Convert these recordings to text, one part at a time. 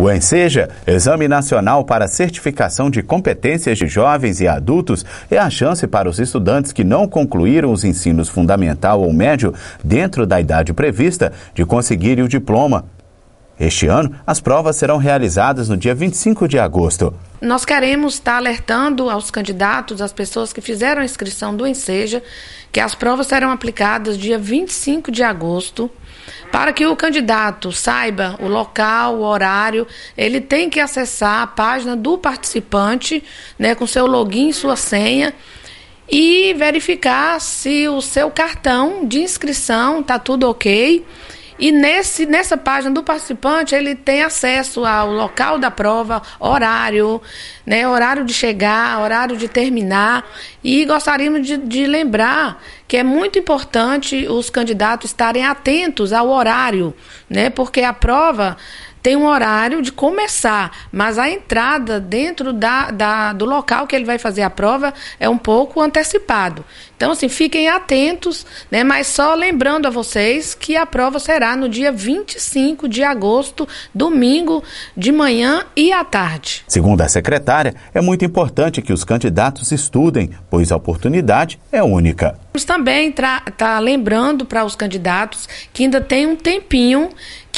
O Enseja, Exame Nacional para Certificação de Competências de Jovens e Adultos, é a chance para os estudantes que não concluíram os ensinos fundamental ou médio dentro da idade prevista de conseguirem o diploma este ano, as provas serão realizadas no dia 25 de agosto. Nós queremos estar alertando aos candidatos, às pessoas que fizeram a inscrição do Enseja, que as provas serão aplicadas dia 25 de agosto. Para que o candidato saiba o local, o horário, ele tem que acessar a página do participante, né, com seu login, sua senha, e verificar se o seu cartão de inscrição está tudo ok e nesse, nessa página do participante, ele tem acesso ao local da prova, horário, né, horário de chegar, horário de terminar. E gostaríamos de, de lembrar que é muito importante os candidatos estarem atentos ao horário, né, porque a prova tem um horário de começar, mas a entrada dentro da, da, do local que ele vai fazer a prova é um pouco antecipado. Então, assim, fiquem atentos, né? Mas só lembrando a vocês que a prova será no dia 25 de agosto, domingo, de manhã e à tarde. Segundo a secretária, é muito importante que os candidatos estudem, pois a oportunidade é única. Vamos também tá lembrando para os candidatos que ainda tem um tempinho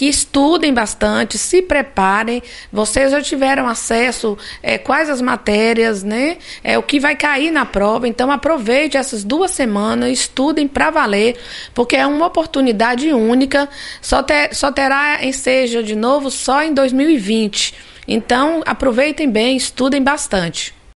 que estudem bastante, se preparem. Vocês já tiveram acesso é, quais as matérias, né? É o que vai cair na prova. Então aproveite essas duas semanas, estudem para valer, porque é uma oportunidade única. Só, ter, só terá ensejo de novo só em 2020. Então aproveitem bem, estudem bastante.